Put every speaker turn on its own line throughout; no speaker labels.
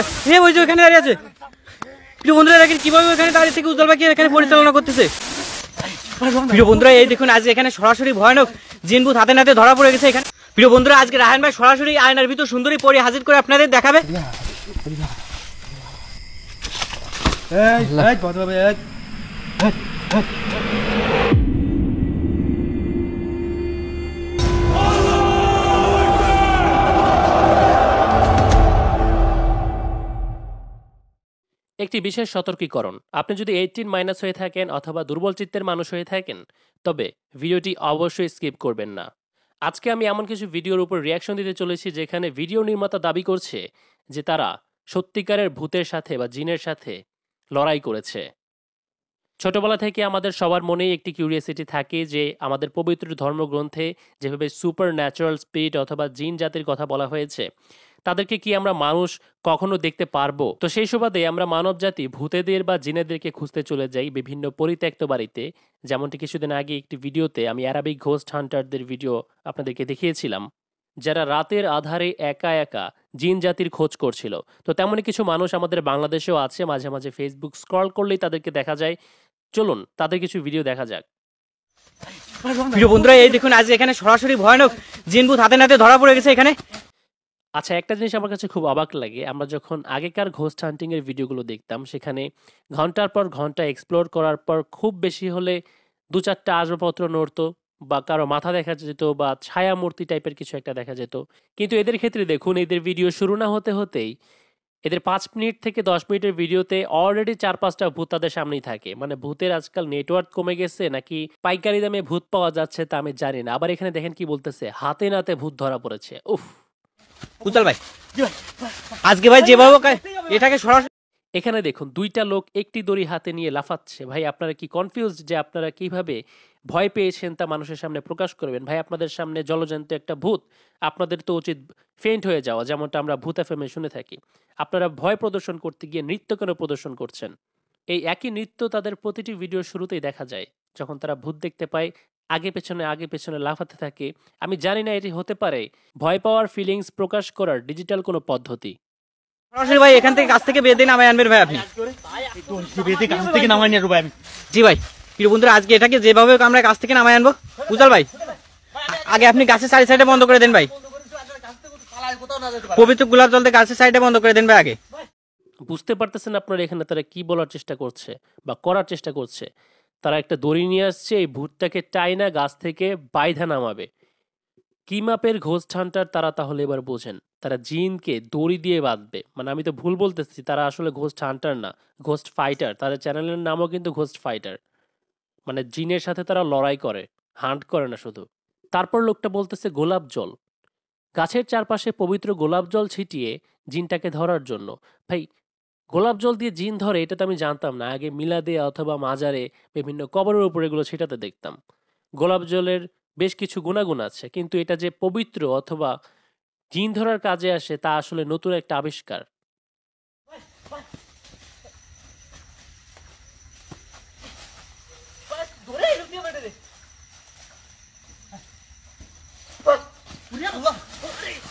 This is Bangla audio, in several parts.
একটা আচ্ছা, হ্যাঁ ওই ওখানে দাঁড়িয়ে আছে প্রিয় বন্ধুরা দেখেন কীভাবে ওখানে দাঁড়িয়ে থেকে উজ্জ্বল পাখি এখানে পরিচালনা করতেছে প্রিয় বন্ধুরা এই দেখুন আজ এখানে সরাসরি ভয়ানক জিনবুত হাতে নাতে ধরা পড়ে গেছে এখানে প্রিয় বন্ধুরা আজকে রাহান ভাই সরাসরি আয়নার ভিতর সুন্দরী পরে হাজির করে আপনাদের দেখাবে এই এই
একটি বিশেষ সতর্কীকরণ আপনি যদি এইটিন মাইনাস হয়ে থাকেন অথবা দুর্বল চিত্তের মানুষ হয়ে থাকেন তবে ভিডিওটি অবশ্যই স্কিপ করবেন না আজকে আমি এমন কিছু ভিডিওর উপর রিয়াকশন দিতে চলেছি যেখানে ভিডিও নির্মাতা দাবি করছে যে তারা সত্যিকারের ভূতের সাথে বা জিনের সাথে লড়াই করেছে ছোটবেলা থেকে আমাদের সবার মনেই একটি কিউরিয়াসিটি থাকে যে আমাদের পবিত্র ধর্মগ্রন্থে যেভাবে সুপার ন্যাচারাল স্পিরিট অথবা জিন জাতির কথা বলা হয়েছে তাদেরকে কি আমরা মানুষ কখনো দেখতে পারবো তো সেই সুবাদে আমরা মানব জাতি ভূতেদের বা জিনেদেরকে খুঁজতে চলে যাই বিভিন্ন পরিত্যক্ত বাড়িতে যেমনটি কিছুদিন আগে একটি ভিডিওতে আমি অ্যারাবিক ঘোস্ট হান্টারদের ভিডিও আপনাদেরকে দেখিয়েছিলাম যারা রাতের আধারে একা একা জিন জাতির খোঁজ করছিল তো তেমনই কিছু মানুষ আমাদের বাংলাদেশেও আছে মাঝে মাঝে ফেসবুক স্ক্রল করলেই তাদেরকে দেখা যায় চলুন তাদের কিছু ভিডিও দেখা যাক
বন্ধুরা এই দেখুন আজ
এখানে সরাসরি ভয়ানক জিনবুত হাতে নাতে ধরা পড়ে গেছে এখানে আচ্ছা একটা জিনিস আমার কাছে খুব অবাক লাগে আমরা যখন আগেকার ঘোস্ট হান্টিং এর ভিডিওগুলো দেখতাম সেখানে ঘন্টার পর ঘন্টা এক্সপ্লোর করার পর খুব বেশি হলে দু চারটা আসবাবপত্র নড়তো বা কারো মাথা দেখা যেত বা ছায়া মূর্তি টাইপের কিছু একটা দেখা যেত কিন্তু এদের ক্ষেত্রে দেখুন এদের ভিডিও শুরু না হতে হতেই এদের পাঁচ মিনিট থেকে দশ মিনিটের ভিডিওতে অলরেডি চার পাঁচটা ভূত তাদের সামনেই থাকে মানে ভূতের আজকাল নেটওয়ার্ক কমে গেছে নাকি পাইকারি দামে ভূত পাওয়া যাচ্ছে তা আমি জানি না আবার এখানে দেখেন কি বলতেছে হাতে নাতে ভূত ধরা পড়েছে উফ উজ্জ্বল ভাই আজকে ভাই যে যেভাবে এটাকে সরাসরি এখানে দেখুন দুইটা লোক একটি দড়ি হাতে নিয়ে লাফাচ্ছে ভাই আপনারা কি কনফিউজ যে আপনারা কিভাবে ভয় পেয়েছেন তা মানুষের সামনে প্রকাশ করবেন ভাই আপনাদের সামনে জলজন্ত একটা ভূত আপনাদের তো উচিত ফেন্ট হয়ে যাওয়া যেমনটা আমরা ভূত এফএমে শুনে থাকি আপনারা ভয় প্রদর্শন করতে গিয়ে নৃত্য কেন প্রদর্শন করছেন এই একই নৃত্য তাদের প্রতিটি ভিডিও শুরুতেই দেখা যায় যখন তারা ভূত দেখতে পায় আগে পেছনে আগে পেছনে লাফাতে থাকে আমি জানি না এটি হতে পারে ভয় পাওয়ার ফিলিংস প্রকাশ করার ডিজিটাল কোনো পদ্ধতি সরাসরি ভাই এখান থেকে কাছ থেকে বেঁধে নামাই আনবেন ভাই আপনি বেঁধে কাছ থেকে নামাই নিয়ে ভাই আমি জি
ভাই প্রিয় বন্ধুরা আজকে এটাকে যেভাবে আমরা কাছ থেকে নামাই আনবো বুঝাল ভাই আগে আপনি গাছের
সাইড সাইডে বন্ধ করে দেন ভাই পবিত্র গোলাপ জলতে গাছের সাইডে বন্ধ করে দেন ভাই আগে বুঝতে পারতেছেন আপনারা এখানে তারা কি বলার চেষ্টা করছে বা করার চেষ্টা করছে তারা একটা দড়ি নিয়ে আসছে এই ভূতটাকে টাইনা গাছ থেকে বাইধা নামাবে কি মাপের ঘোষ ঠান্টার তারা তাহলে এবার বোঝেন তারা জিনকে দড়ি দিয়ে বাঁধবে মানে আমি তো ভুল বলতেছি তারা আসলে ঘোষ ঠান্টার না ঘোষ ফাইটার তাদের চ্যানেলের নামও কিন্তু ঘোস্ট ফাইটার মানে জিনের সাথে তারা লড়াই করে হান্ট করে না শুধু তারপর লোকটা বলতেছে গোলাপ জল গাছের চারপাশে পবিত্র গোলাপ জল ছিটিয়ে জিনটাকে ধরার জন্য ভাই গোলাপ জল দিয়ে জিন ধরে এটা তো আমি জানতাম না আগে মিলাদে অথবা মাজারে বিভিন্ন কবরের উপরে এগুলো সেটাতে দেখতাম গোলাপ জলের বেশ কিছু গুণাগুণ আছে কিন্তু এটা যে পবিত্র অথবা জিন ধরার কাজে আসে তা আসলে নতুন একটা আবিষ্কার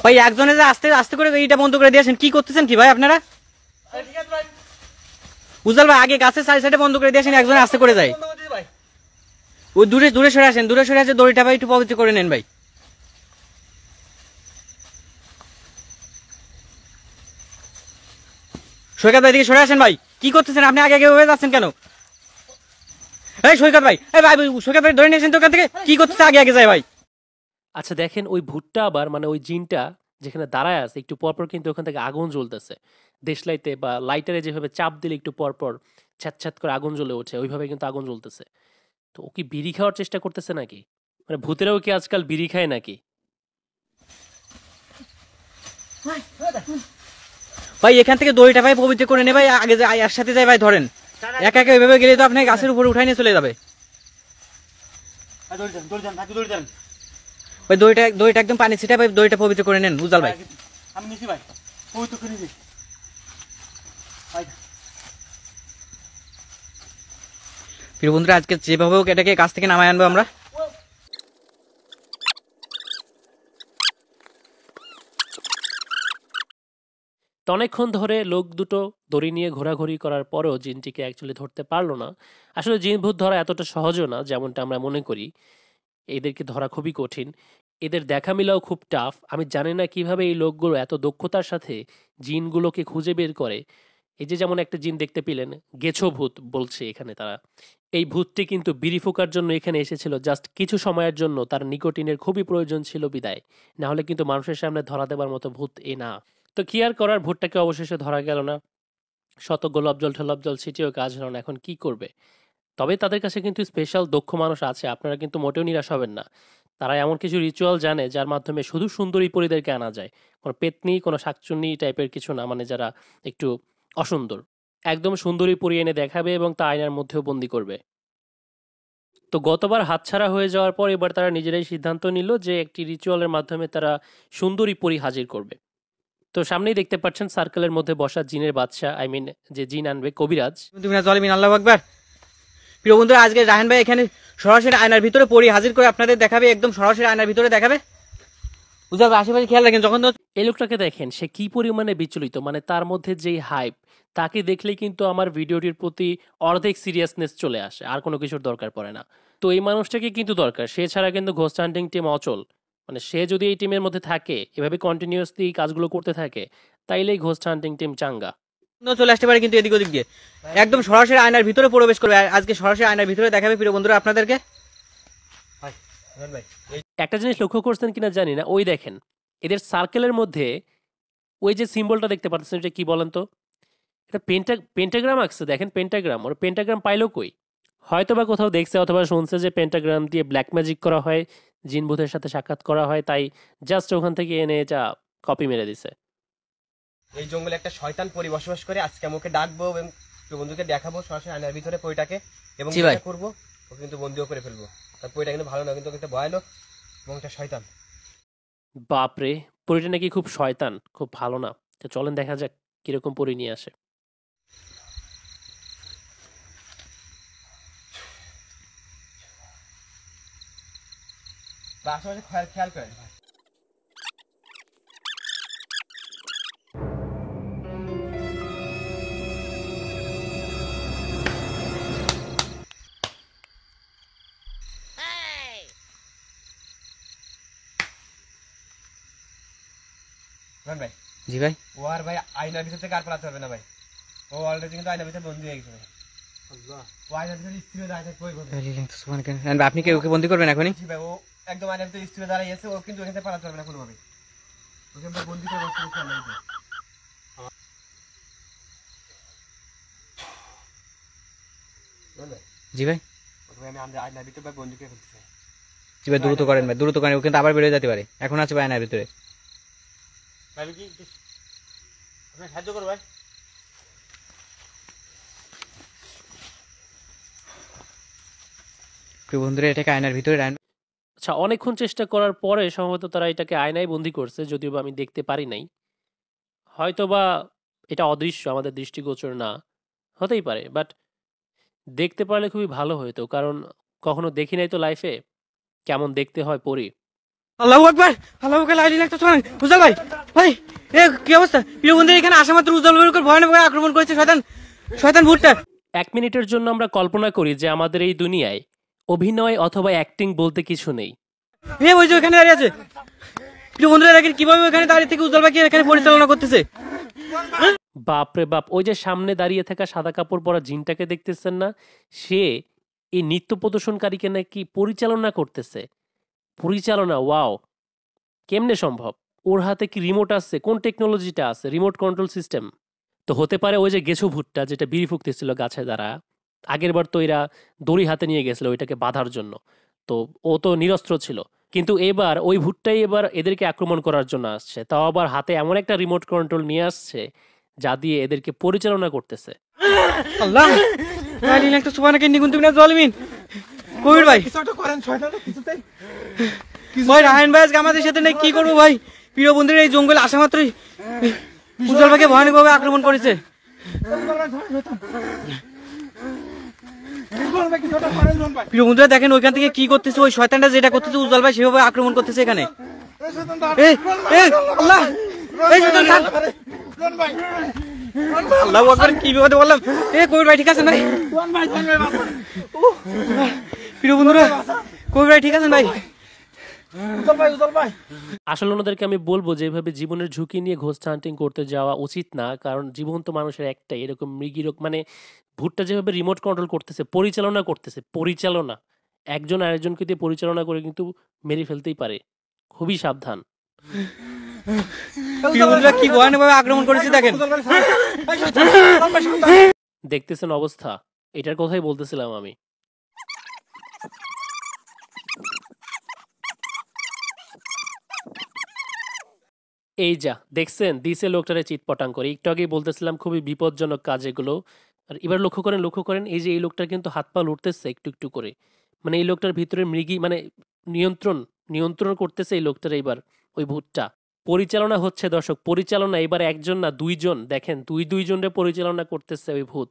ভাই একজনে যে আস্তে আস্তে করে এইটা বন্ধ করে দিয়েছেন কি করতেছেন কি ভাই আপনারা উজাল ভাই আগে গাছের সাইড সাইডে বন্ধ করে দিয়ে আসেন একজন আস্তে করে যায় ওই দূরে দূরে সরে আসেন দূরে সরে আসে দড়িটা ভাই একটু পবিত্র করে নেন ভাই সৈকত ভাই দিকে সরে আসেন ভাই কি করতেছেন আপনি আগে আগে হয়ে যাচ্ছেন কেন
এই সৈকত ভাই এই ভাই সৈকত ভাই ধরে নিয়েছেন তো ওখান থেকে কি করতেছে আগে আগে যায় ভাই আচ্ছা দেখেন ওই ভুট্টা আবার মানে ওই জিনটা যেখানে দাঁড়ায় আছে একটু পরপর কিন্তু ওখান থেকে আগুন জ্বলতেছে দেশলাইতে বা লাইটারে যেভাবে চাপ দিলে একটু পরপর ছ্যাঁত করে আগুন জ্বলে ওঠে ওইভাবে কিন্তু আগুন জ্বলতেছে তো ও কি বিড়ি খাওয়ার চেষ্টা করতেছে নাকি মানে ভূতেরাও কি আজকাল বিড়ি খায় নাকি ভাই
এখান থেকে দড়িটা ভাই পবিত্র করে নে ভাই আগে একসাথে যাই ভাই ধরেন একা একা ওইভাবে গেলে তো আপনাকে গাছের উপরে উঠাই নিয়ে চলে যাবে ভাই দড়িটা দড়িটা একদম পানি ছিটা ভাই দড়িটা পবিত্র করে নেন উজাল ভাই আমি নিছি ভাই পবিত্র করে নিছি প্রিয় বন্ধুরা আজকে যেভাবে হোক এটাকে কাছ থেকে নামায় আনবো আমরা
তো অনেকক্ষণ ধরে লোক দুটো দড়ি নিয়ে ঘোরাঘুরি করার পরেও জিনটিকে অ্যাকচুয়ালি ধরতে পারলো না আসলে জিন ভূত ধরা এতটা সহজও না যেমনটা আমরা মনে করি এদেরকে ধরা খুবই কঠিন এদের দেখা মিলাও খুব টাফ আমি জানি না কিভাবে এই লোকগুলো এত দক্ষতার সাথে জিনগুলোকে খুঁজে বের করে এই যে যেমন একটা জিন দেখতে পেলেন গেছো ভূত বলছে এখানে তারা এই ভূতটি কিন্তু বিড়ি ফোকার জন্য এখানে এসেছিল জাস্ট কিছু সময়ের জন্য তার নিকোটিনের খুবই প্রয়োজন ছিল বিদায় না হলে কিন্তু মানুষের সামনে ধরা দেবার মতো ভূত এ না তো কি আর করার ভূতটাকে অবশেষে ধরা গেল না শত গোলাপ জল ঠলাপ জল ছিটিয়েও কাজ হল না এখন কি করবে তবে তাদের কাছে কিন্তু স্পেশাল দক্ষ মানুষ আছে আপনারা কিন্তু মোটেও নিরাশ হবেন না তারা এমন কিছু রিচুয়াল জানে যার মাধ্যমে শুধু সুন্দরী পরিদেরকে আনা যায় কোনো পেতনি কোনো শাকচুন্নি টাইপের কিছু না মানে যারা একটু অসুন্দর একদম সুন্দরী পরিয়ে এনে দেখাবে এবং তা আয়নার মধ্যেও বন্দি করবে তো গতবার হাতছাড়া হয়ে যাওয়ার পর এবার তারা নিজেরাই সিদ্ধান্ত নিল যে একটি রিচুয়ালের মাধ্যমে তারা সুন্দরী পরি হাজির করবে তো সামনেই দেখতে পাচ্ছেন সার্কেলের মধ্যে বসা জিনের বাদশাহ আই মিন যে জিন আনবে কবিরাজ আল্লাহ আকবার প্রিয় বন্ধুরা
আজকে রাহেন ভাই এখানে সরাসরি আয়নার ভিতরে পরি হাজির করে আপনাদের দেখাবে একদম সরাসরি আয়নার ভিতরে দেখাবে
বুঝতে আশেপাশে খেয়াল রাখেন যখন এই লোকটাকে দেখেন সে কি পরিমাণে বিচলিত মানে তার মধ্যে যেই হাইপ তাকে দেখলেই কিন্তু আমার ভিডিওটির প্রতি অর্ধেক সিরিয়াসনেস চলে আসে আর কোনো কিছুর দরকার পড়ে না তো এই মানুষটাকে কিন্তু দরকার সে ছাড়া কিন্তু ঘোস্ট হান্টিং টিম অচল মানে সে যদি এই টিমের মধ্যে থাকে এভাবে কন্টিনিউয়াসলি কাজগুলো করতে থাকে তাইলেই ঘোস্ট হান্টিং টিম চাঙ্গা চলে আসতে পারে কিন্তু এদিক ওদিক দিয়ে
একদম সরাসরি আয়নার ভিতরে প্রবেশ করবে আজকে সরাসরি
আয়নার ভিতরে দেখাবে প্রিয় বন্ধুরা আপনাদেরকে একটা জিনিস লক্ষ্য করছেন কিনা জানি না ওই দেখেন এদের সার্কেলের মধ্যে ওই যে সিম্বলটা দেখতে পাচ্ছেন এটা কি বলেন তো পেন্টা পেন্টাগ্রাম আঁকছে দেখেন পেন্টাগ্রাম ওর পেন্টাগ্রাম পাইলো কই হয়তো বা কোথাও দেখছে অথবা শুনছে যে পেন্টাগ্রাম দিয়ে ব্ল্যাক ম্যাজিক করা হয় জিনবুথের সাথে সাক্ষাৎ করা হয় তাই জাস্ট ওখান থেকে এনে এটা কপি মেরে দিছে
এই জঙ্গলে একটা শয়তান পরি বসবাস করে আজকে আমাকে ডাকবো এবং বন্ধুকে দেখাবো সরাসরি আয়নার ভিতরে কইটাকে এবং করবো ও কিন্তু বন্দিও করে ফেলবো তার কইটা কিন্তু ভালো না কিন্তু একটা ভয়ালো এবং একটা শয়তান
বাপরে পরিটা নাকি খুব শয়তান খুব ভালো না তো চলেন দেখা যাক কিরকম পরি নিয়ে আসে
বাসে করে ख्याल ख्याल করে ভাই জি ভাই ওআর ভাই আইনার ভিতর থেকে আর পালাতে হবে না ভাই ও অলরেডি কিন্তু আইনা ভিতর বন্ধ হয়ে গেছে আল্লাহ ও আইনার জন্য স্ত্রীও যাচ্ছে কই বন্ধ আপনি কি ওকে বন্ধ করবেন এখন জি ভাই ও একদম আর তো স্টিমে দাঁড়িয়ে আছে ও কিন্তু এখানে পালাতে পারবে না কোনোভাবে ওকে আমরা বন্দি করে রাখতে পারলাম জি ভাই জি ভাই দ্রুত করেন ভাই দ্রুত করেন ও কিন্তু আবার যেতে পারে এখন আছে ভাই আয়নার ভিতরে
সাহায্য করো ভাই তো বন্ধুরা এটাকে আয়নার ভিতরে আচ্ছা অনেকক্ষণ চেষ্টা করার পরে সম্ভবত তারা এটাকে আয়নায় বন্দি করছে যদিও বা আমি দেখতে পারি নাই হয়তো বা এটা অদৃশ্য আমাদের দৃষ্টিগোচর না হতেই পারে বাট দেখতে পারলে খুবই ভালো হতো কারণ কখনো দেখি নাই তো লাইফে কেমন দেখতে হয় পরি
আল্লাহু আকবার আল্লাহু আকবার লাইলি লাগতে শোনেন উজাল ভাই ভাই এ কি অবস্থা প্রিয় বন্ধু এখানে আসা মাত্র উজাল ভাইয়ের
উপর ভয়ানক আক্রমণ করেছে শয়তান শয়তান ভূতটা এক মিনিটের জন্য আমরা কল্পনা করি যে আমাদের এই দুনিয়ায় অভিনয় অথবা অ্যাক্টিং বলতে কিছু নেই এ ওই যে ওখানে দাঁড়িয়ে আছে
কিভাবে ওখানে দাঁড়িয়ে থেকে উজ্জ্বল এখানে পরিচালনা
করতেছে বাপরে বাপ ওই যে সামনে দাঁড়িয়ে থাকা সাদা কাপড় পরা জিনটাকে দেখতেছেন না সে এই নৃত্য প্রদর্শনকারীকে নাকি পরিচালনা করতেছে পরিচালনা ওয়াও কেমনে সম্ভব ওর হাতে কি রিমোট আছে কোন টেকনোলজিটা আছে রিমোট কন্ট্রোল সিস্টেম তো হতে পারে ওই যে গেছু ভুট্টা যেটা বিড়ি ফুকতেছিল গাছে দ্বারা আগের বার তো এরা দড়ি হাতে নিয়ে গেছিলো ওইটাকে বাঁধার জন্য তো ও তো নিরস্ত্র ছিল কিন্তু এবার ওই ভুট্টাই এবার এদেরকে আক্রমণ করার জন্য আসছে তাও আবার হাতে এমন একটা রিমোট কন্ট্রোল নিয়ে আসছে যা দিয়ে এদেরকে পরিচালনা করতেছে ভাই ভাই রায়ন সাথে নেই কি করবো ভাই
প্রিয় বন্ধুরা এই জঙ্গলে আসা মাত্রই উজ্জ্বল হ্যাঁ। আক্রমণ করেছে প্রিয় বন্ধুরা দেখেন ওইখান থেকে কি করতেছে ওই শয়তানটা যেটা করতেছে উজ্জ্বল ভাই সেভাবে আক্রমণ করতেছে এখানে ঠিক আছেন ভাই
আসলে ওনাদেরকে আমি বলবো যে এভাবে জীবনের ঝুঁকি নিয়ে ঘোষ হান্টিং করতে যাওয়া উচিত না কারণ জীবন্ত মানুষের একটাই এরকম মৃগী রোগ মানে ভুট্টা যেভাবে রিমোট কন্ট্রোল করতেছে পরিচালনা করতেছে পরিচালনা একজন আরেকজনকে দিয়ে পরিচালনা করে কিন্তু মেরে ফেলতেই পারে খুবই সাবধান দেখতেছেন অবস্থা এটার কথাই বলতেছিলাম আমি এই যা দেখছেন দিছে লোকটারে চিটপটাং করে একটু আগেই বলতেছিলাম খুবই বিপজ্জনক কাজ এগুলো আর এবার লক্ষ্য করেন লক্ষ্য করেন এই যে এই লোকটা কিন্তু হাত পা লড়তেছে একটু একটু করে মানে এই লোকটার ভিতরে মৃগী মানে নিয়ন্ত্রণ নিয়ন্ত্রণ করতেছে এই লোকটার এইবার ওই ভূতটা পরিচালনা হচ্ছে দর্শক পরিচালনা এবার একজন না দুইজন দেখেন দুই দুইজনরে পরিচালনা করতেছে ওই ভূত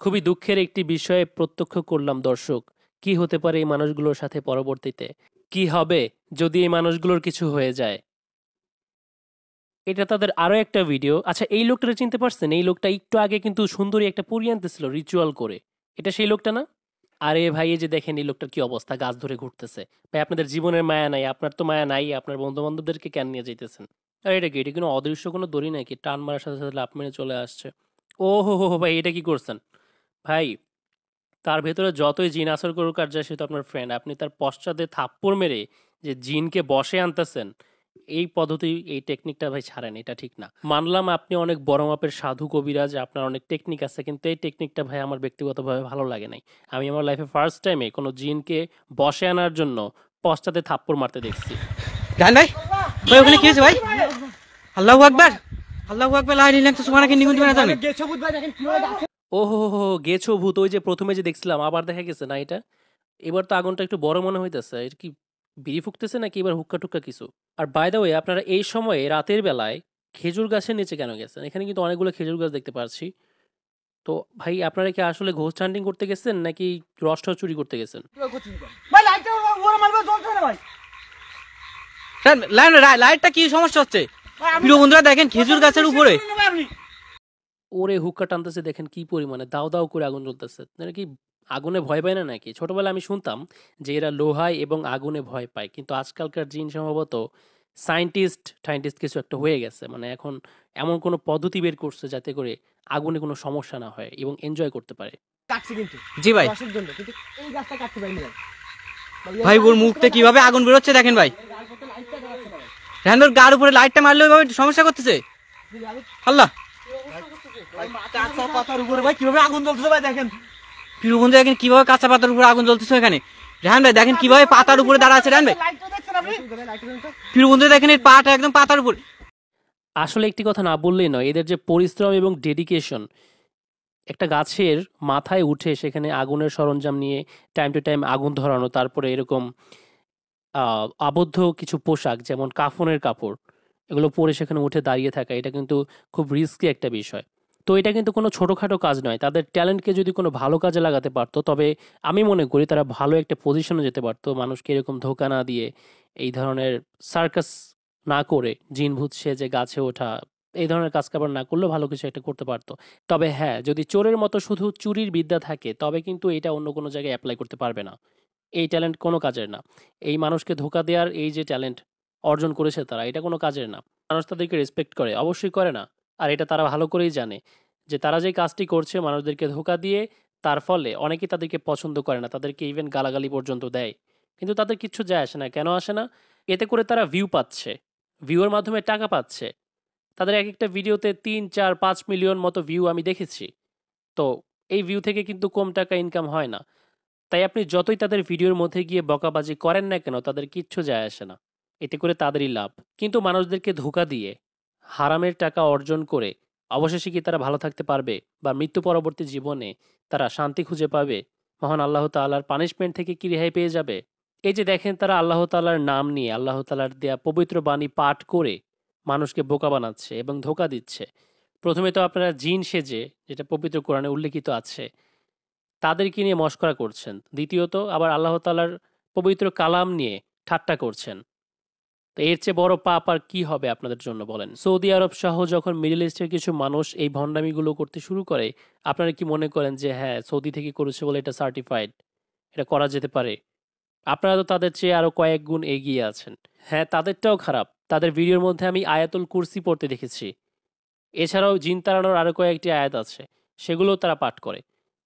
খুবই দুঃখের একটি বিষয়ে প্রত্যক্ষ করলাম দর্শক কি হতে পারে এই মানুষগুলোর সাথে পরবর্তীতে কি হবে যদি এই মানুষগুলোর কিছু হয়ে যায় এটা তাদের আরও একটা ভিডিও আচ্ছা এই লোকটা চিনতে পারছেন এই লোকটা একটু আগে কিন্তু সুন্দরী একটা পরি আনতেছিল রিচুয়াল করে এটা সেই লোকটা না আরে ভাই এই যে দেখেন এই লোকটার কি অবস্থা গাছ ধরে ঘুরতেছে ভাই আপনাদের জীবনের মায়া নাই আপনার তো মায়া নাই আপনার বন্ধু বান্ধবদেরকে কেন নিয়ে যেতেছেন আর এটা কি এটা কোনো অদৃশ্য কোনো দড়ি নাকি টান মারার সাথে সাথে লাভ মেরে চলে আসছে ও হো হো ভাই এটা কি করছেন ভাই তার ভেতরে যতই জিন আসর করুক আর যায় সে তো আপনার ফ্রেন্ড আপনি তার পশ্চাতে থাপ্পড় মেরে যে জিনকে বসে আনতেছেন এই পদ্ধতি এই টেকনিকটা ভাই ছাড়েন এটা ঠিক না মানলাম আপনি অনেক বড় মাপের সাধু কবিরাজ আপনার অনেক টেকনিক আছে কিন্তু এই টেকনিকটা ভাই আমার ব্যক্তিগতভাবে ভালো লাগে নাই আমি আমার লাইফে ফার্স্ট টাইমে কোনো জিনকে বসে আনার জন্য পশ্চাতে থাপ্পড় মারতে দেখছি জান ভাই
ভাই ওখানে কি হয়েছে ভাই
আল্লাহু আকবার আল্লাহু আকবার লা ইলাহা ইল্লাল্লাহ সুবহানাকা ইন্নী ও হো হো গেছো ভূত ওই যে প্রথমে যে দেখছিলাম আবার দেখা গেছে না এটা এবার তো আগুনটা একটু বড় মনে হইতেছে এটা কি বিড়ি ফুকতেছে নাকি এবার হুক্কা টুক্কা কিছু আর বাই দা ওয়ে আপনারা এই সময়ে রাতের বেলায় খেজুর গাছের নিচে কেন গেছেন এখানে কিন্তু অনেকগুলো খেজুর গাছ দেখতে পাচ্ছি তো ভাই আপনারা কি আসলে ঘোষ চান্ডিং করতে গেছেন নাকি রস্ট চুরি করতে গেছেন লাইটটা কি সমস্যা হচ্ছে বন্ধুরা দেখেন খেজুর গাছের উপরে ওরে হুক্কা টানতেছে দেখেন কি পরিমাণে দাও দাও করে আগুন জ্বলতেছে মানে কি আগুনে ভয় পায় না নাকি ছোটোবেলা আমি শুনতাম যে এরা লোহায় এবং আগুনে ভয় পায় কিন্তু আজকালকার জিন সম্ভবত সায়েন্টিস্ট সায়েন্টিস্ট কিছু একটা হয়ে গেছে মানে এখন এমন কোনো পদ্ধতি বের করছে যাতে করে আগুনে কোনো সমস্যা না হয় এবং এনজয় করতে পারে জি ভাই
ভাই। মানে কিভাবে
আগুন বেরোচ্ছে দেখেন ভাই
হ্যাঁ ওর গার উপরে লাইটটা মারলে ওইভাবে সমস্যা করতেছে আল্লাহ পাতার উপরে ভাই কিভাবে আগুন জ্বলছে ভাই দেখেন বন্ধু দেখেন কিভাবে কাঁচা পাতার উপরে আগুন জ্বলতেছে এখানে রেহান ভাই দেখেন কিভাবে পাতার উপরে দাঁড়া আছে রেহান ভাই
প্রিয় বন্ধু দেখেন এর পাটা একদম পাতার উপরে আসলে একটি কথা না বললেই নয় এদের যে পরিশ্রম এবং ডেডিকেশন একটা গাছের মাথায় উঠে সেখানে আগুনের সরঞ্জাম নিয়ে টাইম টু টাইম আগুন ধরানো তারপরে এরকম আবদ্ধ কিছু পোশাক যেমন কাফনের কাপড় এগুলো পরে সেখানে উঠে দাঁড়িয়ে থাকা এটা কিন্তু খুব রিস্কি একটা বিষয় তো এটা কিন্তু কোনো ছোটোখাটো কাজ নয় তাদের ট্যালেন্টকে যদি কোনো ভালো কাজে লাগাতে পারতো তবে আমি মনে করি তারা ভালো একটা পজিশনে যেতে পারতো মানুষকে এরকম ধোকা না দিয়ে এই ধরনের সার্কাস না করে জিনভূত সে যে গাছে ওঠা এই ধরনের কাজ কাবার না করলেও ভালো কিছু একটা করতে পারতো তবে হ্যাঁ যদি চোরের মতো শুধু চুরির বিদ্যা থাকে তবে কিন্তু এটা অন্য কোনো জায়গায় অ্যাপ্লাই করতে পারবে না এই ট্যালেন্ট কোনো কাজের না এই মানুষকে ধোকা দেওয়ার এই যে ট্যালেন্ট অর্জন করেছে তারা এটা কোনো কাজের না মানুষ তাদেরকে রেসপেক্ট করে অবশ্যই করে না আর এটা তারা ভালো করেই জানে যে তারা যে কাজটি করছে মানুষদেরকে ধোকা দিয়ে তার ফলে অনেকেই তাদেরকে পছন্দ করে না তাদেরকে ইভেন গালাগালি পর্যন্ত দেয় কিন্তু তাদের কিচ্ছু যায় আসে না কেন আসে না এতে করে তারা ভিউ পাচ্ছে ভিউর মাধ্যমে টাকা পাচ্ছে তাদের এক একটা ভিডিওতে তিন চার পাঁচ মিলিয়ন মতো ভিউ আমি দেখেছি তো এই ভিউ থেকে কিন্তু কম টাকা ইনকাম হয় না তাই আপনি যতই তাদের ভিডিওর মধ্যে গিয়ে বকাবাজি করেন না কেন তাদের কিচ্ছু যায় আসে না এতে করে তাদেরই লাভ কিন্তু মানুষদেরকে ধোকা দিয়ে হারামের টাকা অর্জন করে অবশেষে কি তারা ভালো থাকতে পারবে বা মৃত্যু পরবর্তী জীবনে তারা শান্তি খুঁজে পাবে মহান আল্লাহ তাল্লাহার পানিশমেন্ট থেকে কি রেহাই পেয়ে যাবে এই যে দেখেন তারা আল্লাহ তালার নাম নিয়ে আল্লাহ তালার দেয়া পবিত্র বাণী পাঠ করে মানুষকে বোকা বানাচ্ছে এবং ধোকা দিচ্ছে প্রথমে তো আপনারা জিন সেজে যেটা পবিত্র কোরআনে উল্লেখিত আছে তাদেরকে নিয়ে মস্করা করছেন দ্বিতীয়ত আবার আল্লাহ তালার পবিত্র কালাম নিয়ে ঠাট্টা করছেন তো এর চেয়ে বড় পাপ আর কি হবে আপনাদের জন্য বলেন সৌদি আরব সহ যখন মিডল ইস্টের কিছু মানুষ এই ভণ্ডামিগুলো করতে শুরু করে আপনারা কি মনে করেন যে হ্যাঁ সৌদি থেকে করেছে বলে এটা সার্টিফাইড এটা করা যেতে পারে আপনারা তো তাদের চেয়ে আরও কয়েক গুণ এগিয়ে আছেন হ্যাঁ তাদেরটাও খারাপ তাদের ভিডিওর মধ্যে আমি আয়াতুল কুরসি পড়তে দেখেছি এছাড়াও জিন তাড়ানোর আরও কয়েকটি আয়াত আছে সেগুলোও তারা পাঠ করে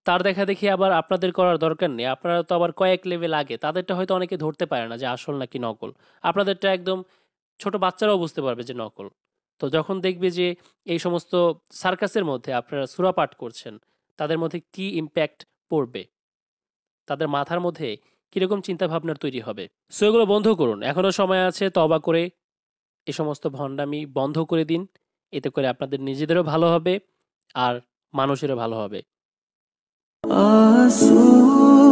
তার দেখা দেখি আবার আপনাদের করার দরকার নেই আপনারা তো আবার কয়েক লেভেল আগে তাদেরটা হয়তো অনেকে ধরতে পারে না যে আসল নাকি নকল আপনাদেরটা একদম ছোট বাচ্চারাও বুঝতে পারবে যে নকল তো যখন দেখবে যে এই সমস্ত সার্কাসের মধ্যে আপনারা সুরাপাট করছেন তাদের মধ্যে কি ইম্প্যাক্ট পড়বে তাদের মাথার মধ্যে কীরকম চিন্তাভাবনার তৈরি হবে সো এগুলো বন্ধ করুন এখনও সময় আছে তবা করে এ সমস্ত ভণ্ডামি বন্ধ করে দিন এতে করে আপনাদের নিজেদেরও ভালো হবে আর মানুষেরও ভালো হবে
阿苏。